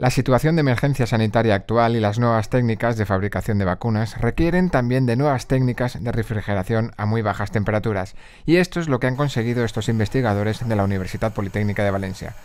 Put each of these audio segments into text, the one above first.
La situación de emergencia sanitaria actual y las nuevas técnicas de fabricación de vacunas requieren también de nuevas técnicas de refrigeración a muy bajas temperaturas, y esto es lo que han conseguido estos investigadores de la Universidad Politécnica de Valencia.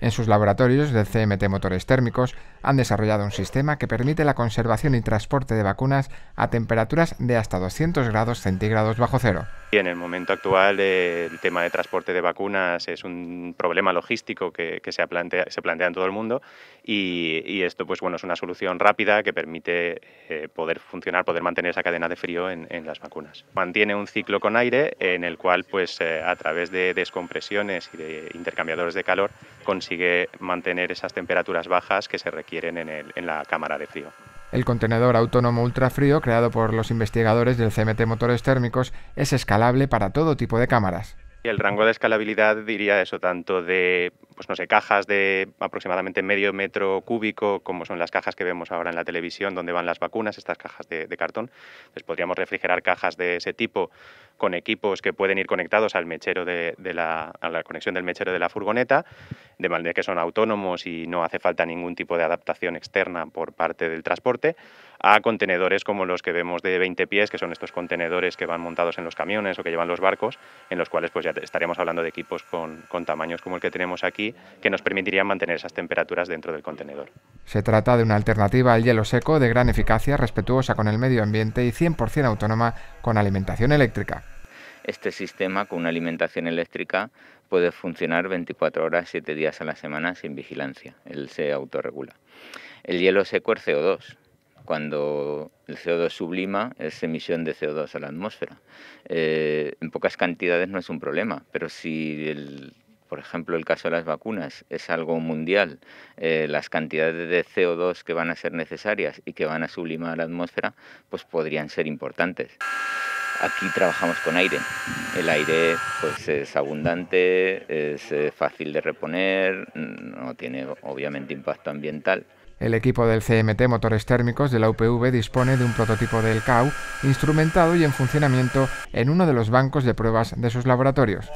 En sus laboratorios del CMT Motores Térmicos han desarrollado un sistema que permite la conservación y transporte de vacunas a temperaturas de hasta 200 grados centígrados bajo cero. En el momento actual, eh, el tema de transporte de vacunas es un problema logístico que, se, plantea, en todo el mundo y, esto pues, bueno, es una solución rápida que permite eh, poder funcionar, poder mantener esa cadena de frío en, las vacunas. Mantiene un ciclo con aire en el cual pues, eh, a través de descompresiones y de intercambiadores de calor consigue mantener esas temperaturas bajas que se requieren en la cámara de frío. El contenedor autónomo ultrafrío creado por los investigadores del CMT Motores Térmicos es escalable para todo tipo de cámaras. El rango de escalabilidad diría eso, tanto de pues no sé, cajas de aproximadamente medio metro cúbico, como son las cajas que vemos ahora en la televisión, donde van las vacunas, estas cajas de, cartón. podríamos refrigerar cajas de ese tipo con equipos que pueden ir conectados al mechero de, la, a la conexión del mechero de la furgoneta, de manera que son autónomos y no hace falta ningún tipo de adaptación externa por parte del transporte, a contenedores como los que vemos de 20 pies, que son estos contenedores que van montados en los camiones o que llevan los barcos, en los cuales pues ya estaríamos hablando de equipos con tamaños como el que tenemos aquí que nos permitirían mantener esas temperaturas dentro del contenedor. Se trata de una alternativa al hielo seco de gran eficacia, respetuosa con el medio ambiente y 100% autónoma con alimentación eléctrica. Este sistema con una alimentación eléctrica puede funcionar 24 horas, 7 días a la semana sin vigilancia. Él se autorregula. El hielo seco es CO2, cuando el CO2 sublima es emisión de CO2 a la atmósfera. Eh, en pocas cantidades no es un problema, pero si el por ejemplo, el caso de las vacunas es algo mundial. Eh, las cantidades de CO2 que van a ser necesarias y que van a sublimar la atmósfera, pues podrían ser importantes. Aquí trabajamos con aire. El aire pues, es abundante, es eh, fácil de reponer, no tiene obviamente impacto ambiental. El equipo del CMT Motores Térmicos de la UPV dispone de un prototipo del CAU instrumentado y en funcionamiento en uno de los bancos de pruebas de sus laboratorios.